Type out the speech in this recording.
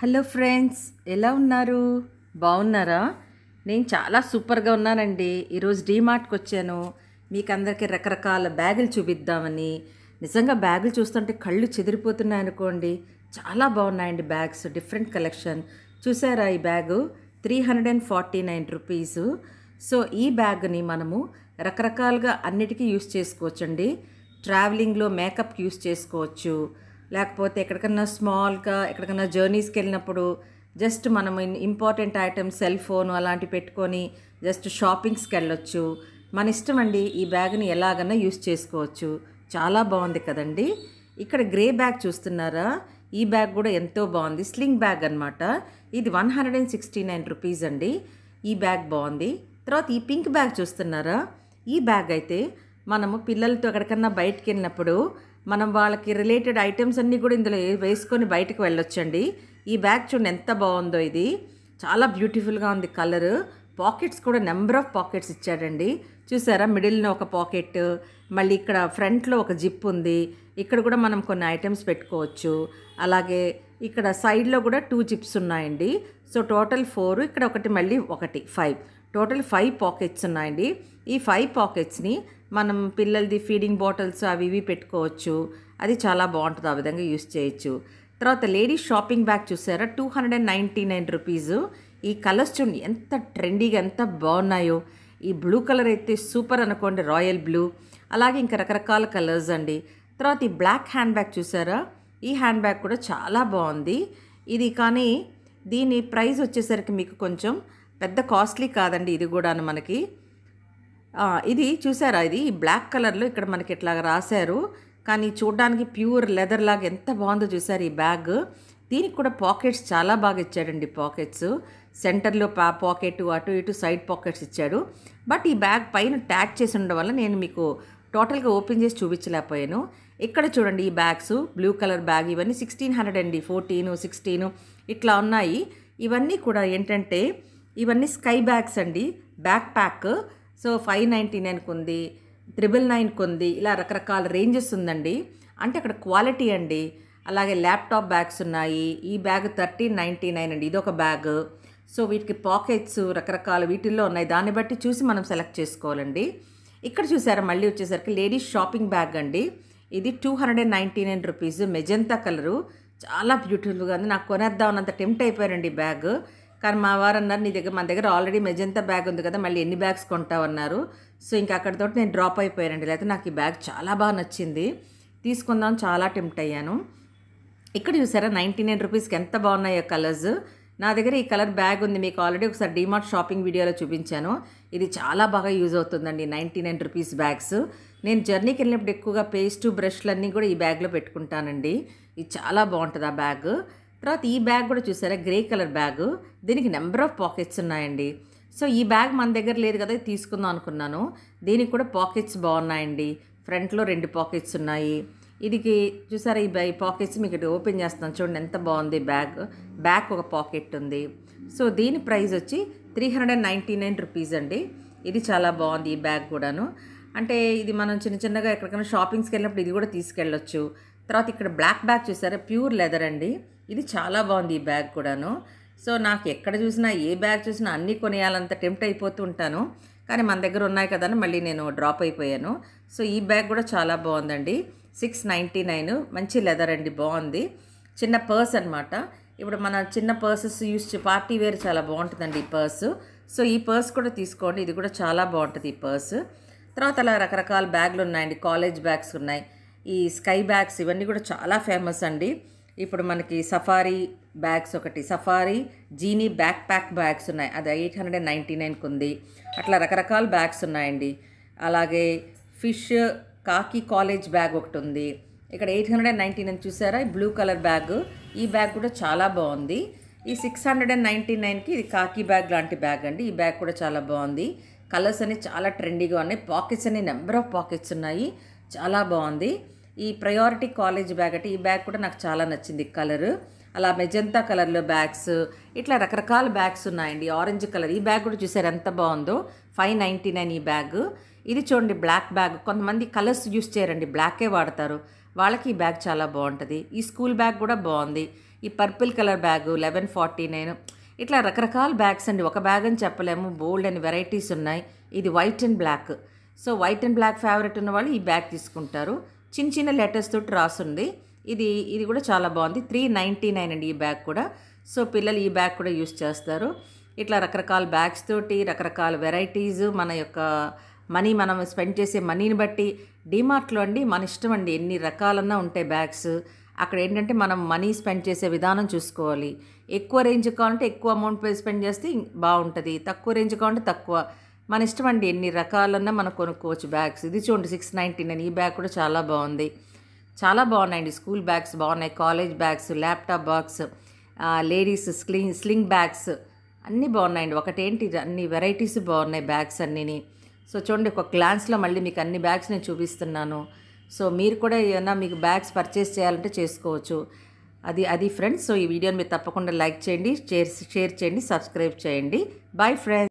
hello friends ఎలా ఉన్నారు బాగున్నారా నేను చాలా సూపర్గా ఉన్నానండి ఈరోజు డీమార్ట్కి వచ్చాను మీకు అందరికీ రకరకాల బ్యాగులు చూపిద్దామని నిజంగా బ్యాగులు చూస్తుంటే కళ్ళు చెదిరిపోతున్నాయి అనుకోండి చాలా బాగున్నాయండి బ్యాగ్స్ డిఫరెంట్ కలెక్షన్ చూసారా ఈ bag three hundred and forty nine rupees so ఈ బ్యాగ్ని మనము రకరకాలుగా అన్నిటికీ యూస్ చేసుకోవచ్చండి ట్రావెలింగ్లో మేకప్కి యూస్ చేసుకోవచ్చు లేకపోతే ఎక్కడికన్నా స్మాల్గా ఎక్కడికన్నా జర్నీస్కి వెళ్ళినప్పుడు జస్ట్ మనం ఇంపార్టెంట్ ఐటమ్స్ సెల్ ఫోన్ అలాంటివి పెట్టుకొని జస్ట్ షాపింగ్స్కి వెళ్ళొచ్చు మన ఇష్టం అండి ఈ బ్యాగ్ని ఎలాగన్నా యూస్ చేసుకోవచ్చు చాలా బాగుంది కదండి ఇక్కడ గ్రే బ్యాగ్ చూస్తున్నారా ఈ బ్యాగ్ కూడా ఎంతో బాగుంది స్లింగ్ బ్యాగ్ అనమాట ఇది one hundred and sixty nine rupees అండి ఈ బ్యాగ్ బాగుంది తర్వాత ఈ పింక్ బ్యాగ్ చూస్తున్నారా ఈ బ్యాగ్ అయితే మనము పిల్లలతో ఎక్కడికన్నా బయటకు వెళ్ళినప్పుడు మనం వాళ్ళకి రిలేటెడ్ ఐటమ్స్ అన్నీ కూడా ఇందులో వేసుకొని బయటకు వెళ్ళొచ్చండి ఈ బ్యాగ్ చూడండి ఎంత బాగుందో ఇది చాలా బ్యూటిఫుల్గా ఉంది కలర్ పాకెట్స్ కూడా నెంబర్ ఆఫ్ పాకెట్స్ ఇచ్చాడండి చూసారా మిడిల్న ఒక పాకెట్ మళ్ళీ ఇక్కడ ఫ్రంట్లో ఒక జిప్ ఉంది ఇక్కడ కూడా మనం కొన్ని ఐటమ్స్ పెట్టుకోవచ్చు అలాగే ఇక్కడ సైడ్లో కూడా టూ జిప్స్ ఉన్నాయండి సో టోటల్ ఫోర్ ఇక్కడ ఒకటి మళ్ళీ ఒకటి ఫైవ్ టోటల్ ఫైవ్ పాకెట్స్ ఉన్నాయండి ఈ ఫైవ్ పాకెట్స్ని మనం పిల్లలది ఫీడింగ్ బాటిల్స్ అవి ఇవి పెట్టుకోవచ్చు అది చాలా బాగుంటుంది ఆ విధంగా యూస్ చేయొచ్చు తర్వాత లేడీస్ షాపింగ్ బ్యాగ్ చూసారా two hundred and ninety nine rupees ఈ కలర్స్ చూడండి ఎంత ట్రెండీగా ఎంత బాగున్నాయో ఈ బ్లూ కలర్ అయితే సూపర్ అనుకోండి రాయల్ బ్లూ అలాగే ఇంకా రకరకాల కలర్స్ అండి తర్వాత ఈ బ్లాక్ హ్యాండ్ బ్యాగ్ చూసారా ఈ హ్యాండ్ బ్యాగ్ కూడా చాలా బాగుంది ఇది కానీ దీని ప్రైస్ వచ్చేసరికి మీకు కొంచెం పెద్ద కాస్ట్లీ కాదండి ఇది కూడాను మనకి ఇది చూసారా ఇది బ్లాక్ కలర్లో ఇక్కడ మనకి ఇట్లాగ రాశారు కానీ చూడడానికి ప్యూర్ లెదర్ లాగా ఎంత బాగుందో చూసారు ఈ బ్యాగ్ దీనికి కూడా పాకెట్స్ చాలా బాగా ఇచ్చాడండి పాకెట్స్ సెంటర్లో పా పాకెట్ అటు ఇటు సైడ్ పాకెట్స్ ఇచ్చాడు బట్ ఈ బ్యాగ్ పైన ట్యాగ్ చేసి ఉండడం వల్ల నేను మీకు టోటల్గా ఓపెన్ చేసి చూపించలేకపోయాను ఇక్కడ చూడండి ఈ బ్యాగ్స్ బ్లూ కలర్ బ్యాగ్ ఇవన్నీ సిక్స్టీన్ హండ్రెడ్ అండి ఫోర్టీను సిక్స్టీను ఇట్లా ఉన్నాయి ఇవన్నీ కూడా ఏంటంటే ఇవన్నీ స్కై బ్యాగ్స్ అండి backpack so five ninety నైన్కి ఉంది త్రిబుల్ నైన్కి ఉంది ఇలా రకరకాల రేంజెస్ ఉందండి అంటే అక్కడ క్వాలిటీ అండి అలాగే ల్యాప్టాప్ బ్యాగ్స్ ఉన్నాయి ఈ బ్యాగ్ థర్టీన్ నైంటీ నైన్ అండి ఇదొక బ్యాగ్ సో వీటికి పాకెట్స్ రకరకాల వీటిల్లో ఉన్నాయి దాన్ని బట్టి చూసి మనం సెలెక్ట్ చేసుకోవాలండి ఇక్కడ చూసారా మళ్ళీ వచ్చేసరికి లేడీస్ షాపింగ్ బ్యాగ్ అండి ఇది two hundred and ninety nine rupees magenta colour చాలా బ్యూటిఫుల్గా ఉంది నాకు కొనేద్దాం టెంప్ట్ అయిపోయారండి బ్యాగ్ కానీ మా వారు అన్నారు నీ దగ్గర మన దగ్గర ఆల్రెడీ మెజంతా బ్యాగ్ ఉంది కదా మళ్ళీ ఎన్ని బ్యాగ్స్ కొంటావన్నారు సో ఇంక అక్కడితోటి నేను డ్రాప్ అయిపోయానండి లేకపోతే నాకు ఈ బ్యాగ్ చాలా బాగా నచ్చింది తీసుకుందాం చాలా టెంప్ట్ అయ్యాను ఇక్కడ చూసారా నైంటీ నైన్ రూపీస్కి ఎంత బాగున్నాయో కలర్స్ నా దగ్గర ఈ కలర్ బ్యాగ్ ఉంది మీకు ఆల్రెడీ ఒకసారి డీమార్ట్ షాపింగ్ వీడియోలో చూపించాను ఇది చాలా బాగా యూజ్ అవుతుందండి నైంటీ నైన్ రూపీస్ బ్యాగ్స్ నేను జర్నీకి వెళ్ళినప్పుడు ఎక్కువగా పేస్ట్ బ్రష్లన్నీ కూడా ఈ బ్యాగ్లో పెట్టుకుంటానండి ఇది చాలా బాగుంటుంది ఆ బ్యాగ్ తర్వాత ఈ బ్యాగ్ కూడా చూసారా గ్రే కలర్ బ్యాగ్ దీనికి నెంబర్ ఆఫ్ పాకెట్స్ ఉన్నాయండి సో ఈ బ్యాగ్ మన దగ్గర లేదు కదా తీసుకుందాం అనుకున్నాను దీనికి కూడా పాకెట్స్ బాగున్నాయండి ఫ్రంట్లో రెండు పాకెట్స్ ఉన్నాయి ఇదికి చూసారా ఈ బ్యాగ్ పాకెట్స్ మీకు ఓపెన్ చేస్తాను చూడండి ఎంత బాగుంది బ్యాగ్ బ్యాగ్ ఒక పాకెట్ ఉంది సో దీని ప్రైస్ వచ్చి three hundred and ninety nine rupees అండి ఇది చాలా బాగుంది ఈ బ్యాగ్ కూడాను అంటే ఇది మనం చిన్న చిన్నగా ఎక్కడికైనా షాపింగ్స్కి వెళ్ళినప్పుడు ఇది కూడా తీసుకెళ్ళొచ్చు తర్వాత ఇక్కడ బ్లాక్ బ్యాగ్ చూసారా ప్యూర్ లెదర్ అండి ఇది చాలా బాగుంది ఈ బ్యాగ్ కూడాను సో నాకు ఎక్కడ చూసినా ఏ బ్యాగ్ చూసినా అన్నీ కొనేయాలంత టెంప్ట్ అయిపోతూ ఉంటాను కానీ మన దగ్గర ఉన్నాయి కదా మళ్ళీ నేను డ్రాప్ అయిపోయాను సో ఈ బ్యాగ్ కూడా చాలా బాగుందండి సిక్స్ నైంటీ నైన్ మంచి లెదర్ అండి బాగుంది చిన్న పర్స్ అనమాట ఇప్పుడు మన చిన్న పర్సెస్ యూస్ పార్టీ వేర్ చాలా బాగుంటుందండి ఈ పర్సు సో ఈ పర్స్ కూడా తీసుకోండి ఇది కూడా చాలా బాగుంటుంది ఈ పర్స్ తర్వాత అలా రకరకాల బ్యాగులు ఉన్నాయండి కాలేజ్ బ్యాగ్స్ ఉన్నాయి ఈ స్కై బ్యాగ్స్ ఇవన్నీ కూడా చాలా ఫేమస్ అండి ఇప్పుడు మనకి సఫారీ బ్యాగ్స్ ఒకటి Safari Genie backpack bags ఉన్నాయి అది ఎయిట్ హండ్రెడ్ అండ్ నైంటీ నైన్కి ఉంది అట్లా రకరకాల బ్యాగ్స్ ఉన్నాయండి అలాగే ఫిష్ కాకి కాలేజ్ బ్యాగ్ ఒకటి ఉంది ఇక్కడ eight hundred and ninety nine చూసారా ఈ బ్లూ కలర్ బ్యాగ్ ఈ బ్యాగ్ కూడా చాలా బాగుంది ఈ సిక్స్ హండ్రెడ్ అండ్ నైంటీ నైన్కి ఇది కాకి బ్యాగ్ లాంటి బ్యాగ్ అండి ఈ బ్యాగ్ కూడా చాలా బాగుంది కలర్స్ అన్ని చాలా ట్రెండీగా ఉన్నాయి పాకెట్స్ అన్ని నెంబర్ ఆఫ్ పాకెట్స్ ఉన్నాయి చాలా బాగుంది ఈ ప్రయారిటీ కాలేజ్ బ్యాగ్ అంటే ఈ బ్యాగ్ కూడా నాకు చాలా నచ్చింది కలర్ అలా మెజంతా కలర్లో బ్యాగ్స్ ఇట్లా రకరకాల బ్యాగ్స్ ఉన్నాయండి ఆరెంజ్ కలర్ ఈ బ్యాగ్ కూడా చూసారు ఎంత బాగుందో ఫైవ్ నైంటీ నైన్ ఈ బ్యాగ్ ఇది చూడండి బ్లాక్ బ్యాగ్ కొంతమంది కలర్స్ యూస్ చేయరండి బ్లాకే వాడతారు వాళ్ళకి ఈ బ్యాగ్ చాలా బాగుంటుంది ఈ స్కూల్ బ్యాగ్ కూడా బాగుంది ఈ purple colour bag eleven forty nine ఇట్లా రకరకాల బ్యాగ్స్ అండి ఒక బ్యాగ్ అని చెప్పలేము బోల్డ్ అని వెరైటీస్ ఉన్నాయి ఇది white and black so white and black favourite ఉన్న వాళ్ళు ఈ బ్యాగ్ తీసుకుంటారు చిన్న చిన్న లెటర్స్ తోటి రాసుంది ఇది ఇది కూడా చాలా బాగుంది త్రీ నైంటీ నైన్ అండి ఈ బ్యాగ్ కూడా సో పిల్లలు ఈ బ్యాగ్ కూడా యూస్ చేస్తారు ఇట్లా రకరకాల బ్యాగ్స్ తోటి రకరకాల వెరైటీస్ మన యొక్క మనీ మనం స్పెండ్ చేసే మనీని బట్టి డిమార్ట్లో అండి మన ఇష్టం అండి ఎన్ని రకాలన్నా ఉంటాయి బ్యాగ్స్ అక్కడ ఏంటంటే మనం మనీ స్పెండ్ చేసే విధానం చూసుకోవాలి ఎక్కువ రేంజ్ కావాలంటే ఎక్కువ అమౌంట్ స్పెండ్ చేస్తే బాగుంటుంది తక్కువ రేంజ్ కావాలంటే తక్కువ మన ఇష్టం అండి ఎన్ని రకాలన్నా మనం కొనుక్కోవచ్చు బ్యాగ్స్ ఇది చూడండి సిక్స్ నైంటీ నైన్ ఈ బ్యాగ్ కూడా చాలా బాగుంది చాలా బాగున్నాయండి స్కూల్ బ్యాగ్స్ బాగున్నాయి college bags laptop box ladies sling sling bags అన్నీ బాగున్నాయండి ఒకటేంటి అన్ని వెరైటీస్ బాగున్నాయి బ్యాగ్స్ అన్నీ సో చూడండి ఒక గ్లాన్స్లో మళ్ళీ మీకు అన్ని బ్యాగ్స్ నేను చూపిస్తున్నాను సో మీరు కూడా ఏమైనా మీకు బ్యాగ్స్ పర్చేస్ చేయాలంటే చేసుకోవచ్చు అది అది ఫ్రెండ్స్ సో ఈ వీడియోని మీరు తప్పకుండా లైక్ చేయండి షేర్ షేర్ చేయండి సబ్స్క్రైబ్ చేయండి బాయ్ ఫ్రెండ్స్